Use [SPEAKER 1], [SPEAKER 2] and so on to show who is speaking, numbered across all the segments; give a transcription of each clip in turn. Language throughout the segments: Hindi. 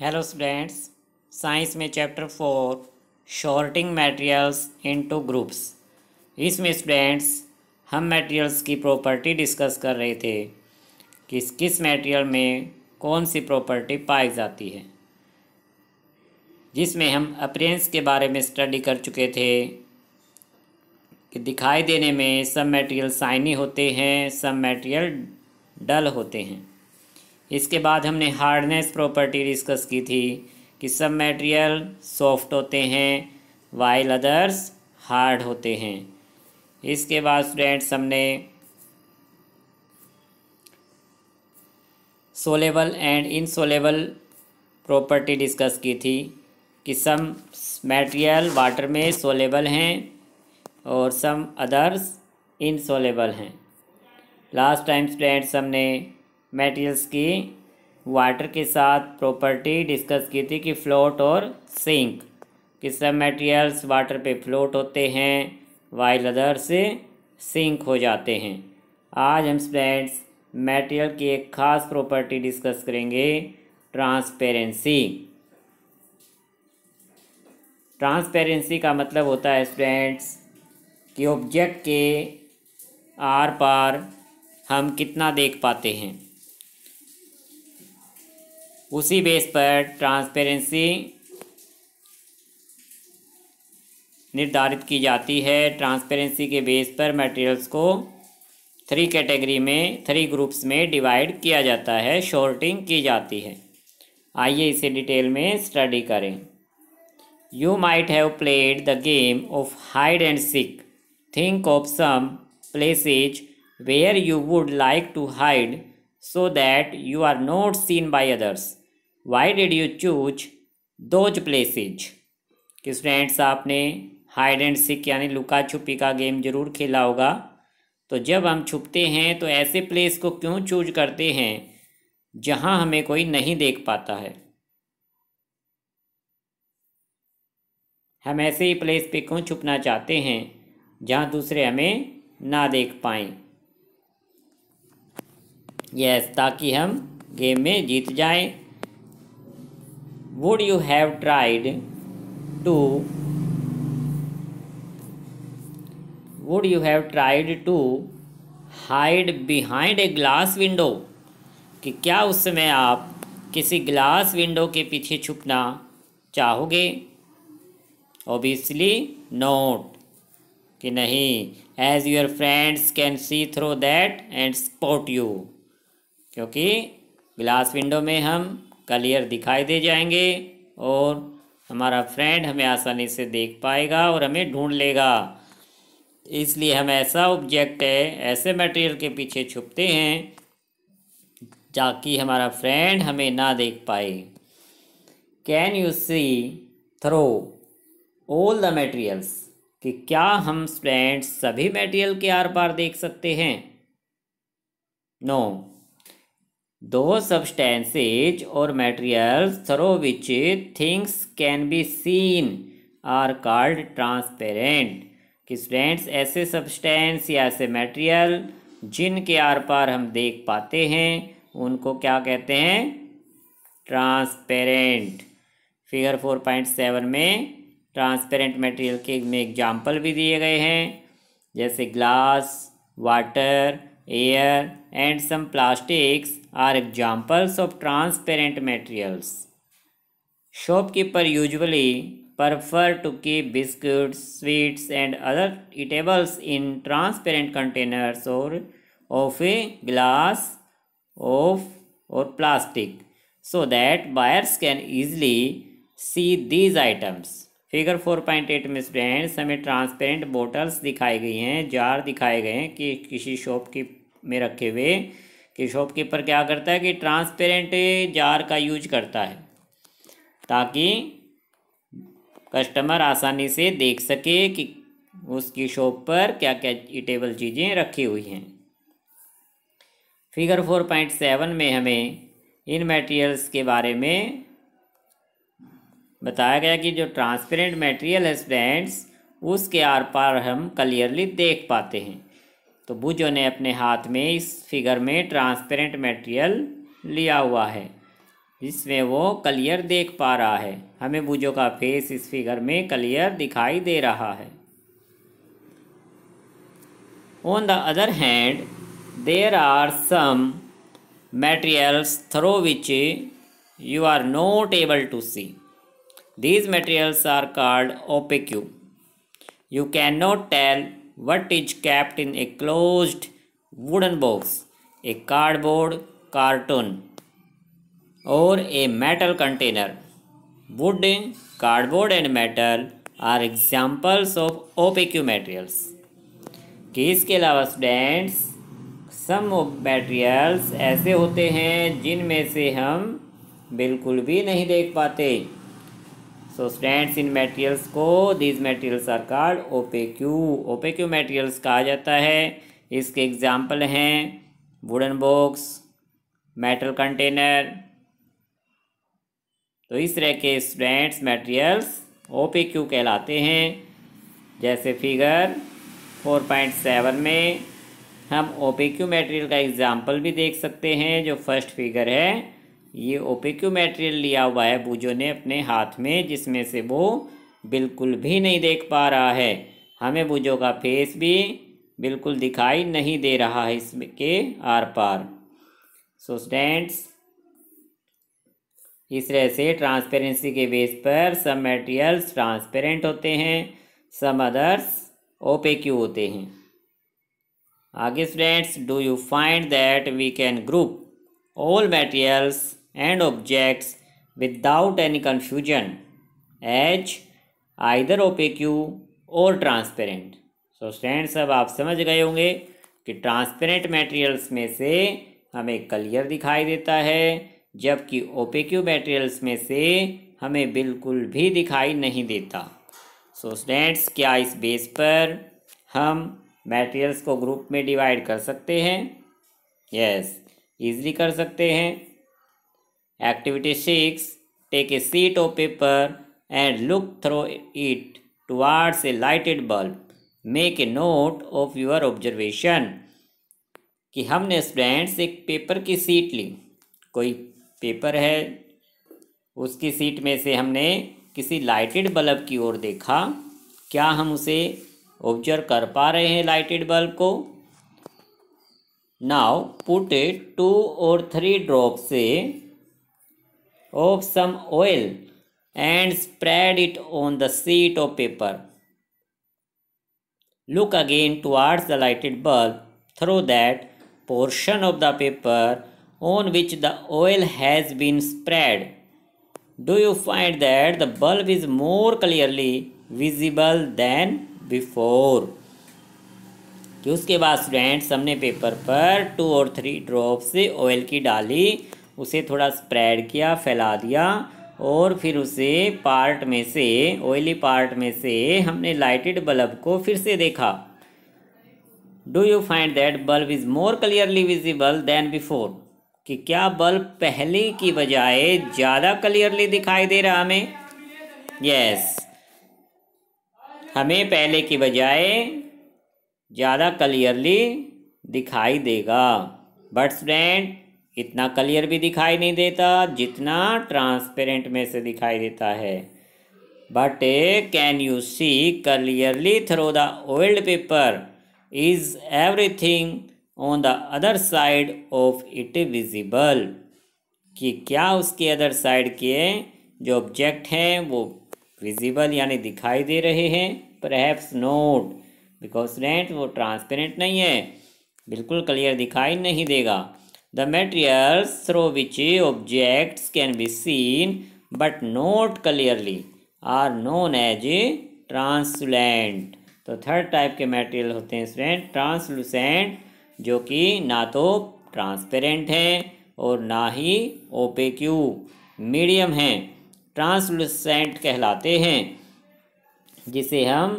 [SPEAKER 1] हेलो स्टूडेंट्स साइंस में chapter four sorting materials into groups इसमें स्टूडेंट्स हम मटेरियल्स की प्रॉपर्टी डिस्कस कर रहे थे किस किस मटेरियल में कौन सी प्रॉपर्टी पाई जाती है जिसमें हम अपरेंस के बारे में स्टडी कर चुके थे कि दिखाई देने में सब मटेरियल साइनी होते हैं सब मटेरियल डल होते हैं इसके बाद हमने हार्डनेस प्रॉपर्टी डिस्कस की थी कि सब मटेरियल सॉफ्ट होते हैं वाइल अदर्स हार्ड होते हैं इसके बाद फ्रेंड्स हमने soluble and insoluble property discuss की थी कि सम मटेरियल वाटर में सोलेबल हैं और सम अदर्स इनसोलेबल हैं लास्ट टाइम फ्रेंड्स हमने मटेरियल्स की वाटर के साथ प्रॉपर्टी डिस्कस की थी कि फ्लोट और सिंक कि सब मटेरियल्स वाटर पे फ्लोट होते हैं वाइल अदर से सिंक हो जाते हैं आज हम स्टूडेंट्स मटेरियल की एक खास प्रॉपर्टी डिस्कस करेंगे ट्रांसपेरेंसी ट्रांसपेरेंसी का मतलब होता है स्टूडेंट्स कि ऑब्जेक्ट के आर पार हम कितना देख पाते हैं उसी बेस पर ट्रांसपेरेंसी निर्धारित की जाती है ट्रांसपेरेंसी के बेस पर मटेरियल्स को थ्री कैटेगरी में थ्री ग्रुप्स में डिवाइड किया जाता है शॉर्टिंग की जाती है आइए इसे डिटेल में स्टडी करें you might have played the game of hide and seek think of some places where you would like to hide so that you are not seen by others why did you choose those places कि स्टूडेंट्स आपने हाइड एंड सिक यानी लुका छुपी का गेम जरूर खेला होगा तो जब हम छुपते हैं तो ऐसे प्लेस को क्यों चूज करते हैं जहां हमें कोई नहीं देख पाता है हम ऐसे ही प्लेस पे क्यों छुपना चाहते हैं जहां दूसरे हमें ना देख पाए यस ताकि हम गेम में जीत जाएं would you have tried to would you have tried to hide behind a glass window कि क्या उस समय आप किसी ग्लास विंडो के पीछे छुपना चाहोगे ओबियसली नोट कि नहीं as your friends can see through that and spot you क्योंकि ग्लास विंडो में हम क्लियर दिखाई दे जाएंगे और हमारा फ्रेंड हमें आसानी से देख पाएगा और हमें ढूंढ लेगा इसलिए हम ऐसा ऑब्जेक्ट है ऐसे मटेरियल के पीछे छुपते हैं ताकि हमारा फ्रेंड हमें ना देख पाए can you see through all the materials कि क्या हम फ्रेंड्स सभी मटेरियल के आर पार देख सकते हैं no no. those substances or materials through which things can be seen are called transparent कि स्टूडेंट्स ऐसे सब्सटेंस या ऐसे मटेरियल जिनके आर पार हम देख पाते हैं उनको क्या कहते हैं transparent figure four point seven में ट्रांसपेरेंट मटेरियल के में एग्जांपल भी दिए गए हैं जैसे glass water air and some plastics are examples of transparent materials. Shopkeeper usually prefer to keep biscuits, sweets and other eatables in transparent containers or of a glass of or plastic so that buyers can easily see these items. Figure four point eight में स्टूडेंट्स हमें ट्रांसपेरेंट बोटल्स दिखाई गई हैं जार दिखाए गए हैं कि किसी शॉप की में रखे हुए कि शॉप कीपर क्या करता है कि ट्रांसपेरेंट जार का यूज करता है ताकि कस्टमर आसानी से देख सके कि उसकी शॉप पर क्या क्या ईटेबल चीज़ें रखी हुई हैं फिगर फोर पॉइंट सेवन में हमें इन मटेरियल्स के बारे में बताया गया कि जो ट्रांसपेरेंट मटेरियल है स्टूडेंट्स उसके आर पार हम क्लियरली देख पाते हैं तो बुजो ने अपने हाथ में इस फिगर में ट्रांसपेरेंट मटेरियल लिया हुआ है जिसमें वो क्लियर देख पा रहा है हमें बुजो का फेस इस फिगर में क्लियर दिखाई दे रहा है on the other hand there are some materials through which you are not able to see These materials are called opaque. You cannot tell what is kept in a closed wooden box, a cardboard carton, or a metal container. Wood, cardboard, and metal are examples of opaque materials. इसके अलावा स्टूडेंट्स सम ऑफ मटेरियल्स ऐसे होते हैं जिनमें से हम बिल्कुल भी नहीं देख पाते सो स्टैंड्स इन मेटेरियल्स को are called opaque opaque materials कहा जाता है इसके एग्जाम्पल हैं वुडन बॉक्स मेटल कंटेनर तो इस तरह के स्टूडेंट्स मटेरियल्स क्यू कहलाते हैं जैसे फिगर फोर पॉइंट सेवन में हम क्यू मेटेरियल का एग्जाम्पल भी देख सकते हैं जो फर्स्ट फिगर है ये ओपेक्यू मटेरियल लिया हुआ है बूजो ने अपने हाथ में जिसमें से वो बिल्कुल भी नहीं देख पा रहा है हमें बूजो का फेस भी बिल्कुल दिखाई नहीं दे रहा है इसके आर पार सो स्टैंड्स इस तरह से ट्रांसपेरेंसी के बेस पर सब मटेरियल्स ट्रांसपेरेंट होते हैं सम अदर्स ओपेक्यू होते हैं आगे students do you find that we can group all materials and objects without any confusion एच आइदर ओपेक्यू और ट्रांसपेरेंट सो स्टैंड अब आप समझ गए होंगे कि ट्रांसपेरेंट मटेरियल्स में से हमें क्लियर दिखाई देता है जबकि ओपेक्यू मटेरियल्स में से हमें बिल्कुल भी दिखाई नहीं देता सो so, स्टैंड्स क्या इस बेस पर हम मटेरियल्स को ग्रुप में डिवाइड कर सकते हैं यस yes, इजली कर सकते हैं activity six take a sheet of paper and look through it towards a lighted bulb make a note of your observation कि हमने स्टूडेंट्स एक पेपर की सीट ली कोई पेपर है उसकी सीट में से हमने किसी लाइटेड बल्ब की ओर देखा क्या हम उसे ऑब्जर्व कर पा रहे हैं लाइटेड बल्ब को नाउ पुट टू और थ्री ड्रॉप से of some oil and spread it on the sheet of paper. Look again towards the lighted bulb through that portion of the paper on which the oil has been spread. Do you find that the bulb is more clearly visible than before? कि उसके बाद स्टूडेंट्स हमने पेपर पर टू और थ्री ड्रॉप से ऑयल की डाली उसे थोड़ा स्प्रेड किया फैला दिया और फिर उसे पार्ट में से ऑयली पार्ट में से हमने लाइटेड बल्ब को फिर से देखा do you find that bulb is more clearly visible than before कि क्या बल्ब पहले की बजाय ज़्यादा क्लियरली दिखाई दे रहा हमें यस yes. हमें पहले की बजाय ज़्यादा क्लियरली दिखाई देगा बट स्टूडेंट इतना क्लियर भी दिखाई नहीं देता जितना ट्रांसपेरेंट में से दिखाई देता है but can you see clearly through the oiled paper is everything on the other side of it visible कि क्या उसके अदर साइड के जो ऑब्जेक्ट हैं वो विजिबल यानी दिखाई दे रहे हैं परहैप्स नोट बिकॉज रेंट वो ट्रांसपेरेंट नहीं है बिल्कुल क्लियर दिखाई नहीं देगा The materials through objects can be seen but not clearly are known as a translucent तो थर्ड टाइप के मेटेरियल होते हैं स्टूडेंट ट्रांसलूसेंट जो कि ना तो ट्रांसपेरेंट है और ना ही ओपेक्यू मीडियम हैं ट्रांसलूसेंट कहलाते हैं जिसे हम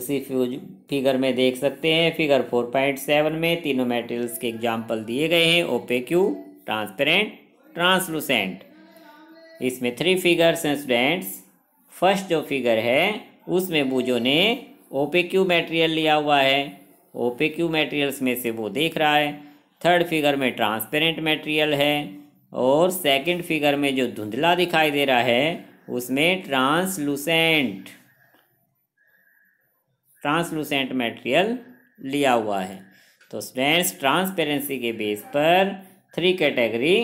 [SPEAKER 1] उसी फ्यूज फिगर में देख सकते हैं फिगर फोर पॉइंट सेवन में तीनों मेटेरियल्स के एग्जाम्पल दिए गए हैं ओपेक्यू ट्रांसपेरेंट ट्रांसलूसेंट इसमें थ्री फिगर्स हैं स्टूडेंट्स फर्स्ट जो फिगर है उसमें बूझो ने ओपेक्यू मटेरियल लिया हुआ है ओपेक्यू मटेरियल्स में से वो देख रहा है थर्ड फिगर में ट्रांसपेरेंट मटेरियल है और सेकेंड फिगर में जो धुंधला दिखाई दे रहा है उसमें ट्रांसलूसेंट ट्रांसलूसेंट मटेरियल लिया हुआ है तो स्टैंड ट्रांसपेरेंसी के बेस पर थ्री कैटेगरी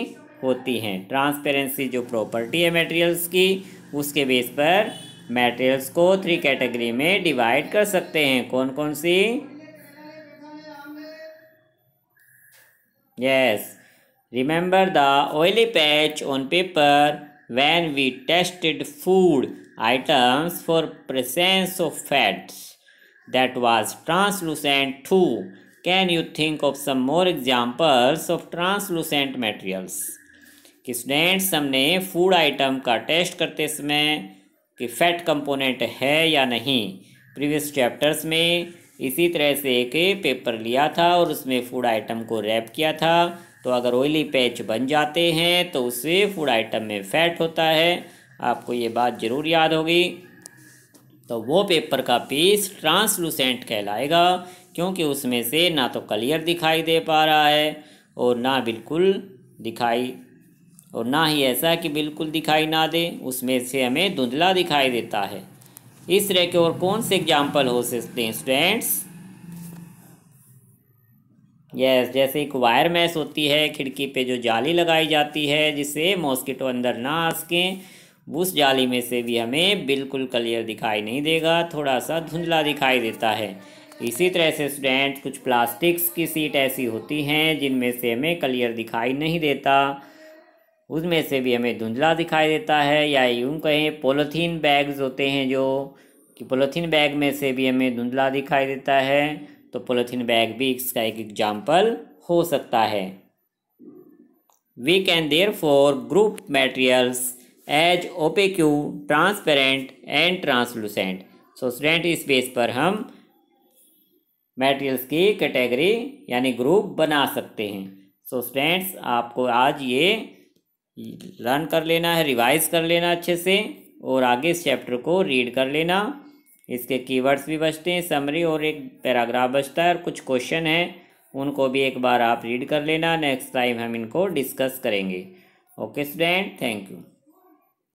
[SPEAKER 1] होती हैं ट्रांसपेरेंसी जो प्रॉपर्टी है मटेरियल्स की उसके बेस पर मटेरियल्स को थ्री कैटेगरी में डिवाइड कर सकते हैं कौन कौन सी yes remember the oily patch on paper when we tested food items for presence of fats that was translucent too. Can you think of some more examples of translucent materials? कि स्टूडेंट्स हमने फूड आइटम का टेस्ट करते समय कि फैट कंपोनेंट है या नहीं प्रीवियस चैप्टर्स में इसी तरह से एक पेपर लिया था और उसमें फूड आइटम को रैप किया था तो अगर ऑयली पैच बन जाते हैं तो उससे फूड आइटम में फैट होता है आपको ये बात ज़रूर याद होगी तो वो पेपर का पीस ट्रांसलूसेंट कहलाएगा क्योंकि उसमें से ना तो क्लियर दिखाई दे पा रहा है और ना बिल्कुल दिखाई और ना ही ऐसा कि बिल्कुल दिखाई ना दे उसमें से हमें धुंधला दिखाई देता है इस तरह के और कौन से एग्जाम्पल हो सकते हैं स्टूडेंट्स यस जैसे एक वायर मैस होती है खिड़की पे जो जाली लगाई जाती है जिससे मॉस्किटो अंदर ना आ सकें उस जाली में से भी हमें बिल्कुल क्लियर दिखाई नहीं देगा थोड़ा सा धुंधला दिखाई देता है इसी तरह से स्टूडेंट कुछ प्लास्टिक्स की सीट ऐसी होती हैं जिनमें से हमें क्लियर दिखाई नहीं देता उसमें से भी हमें धुंधला दिखाई देता है या यूँ कहें पोलोथीन बैग्स होते हैं जो कि पोलोथीन बैग में से भी हमें धुंधला दिखाई देता है तो पोलोथीन बैग भी इसका एक एग्जाम्पल हो सकता है we can therefore group materials as opaque transparent and translucent so student इस बेस पर हम मेटेरियल्स की कैटेगरी यानी ग्रुप बना सकते हैं सो so स्टूडेंट्स आपको आज ये लर्न कर लेना है रिवाइज कर लेना अच्छे से और आगे इस चैप्टर को रीड कर लेना इसके कीवर्ड्स भी बचते हैं समरी और एक पैराग्राफ बचता है और कुछ क्वेश्चन हैं उनको भी एक बार आप रीड कर लेना नेक्स्ट टाइम हम इनको डिस्कस करेंगे ओके स्टूडेंट थैंक यू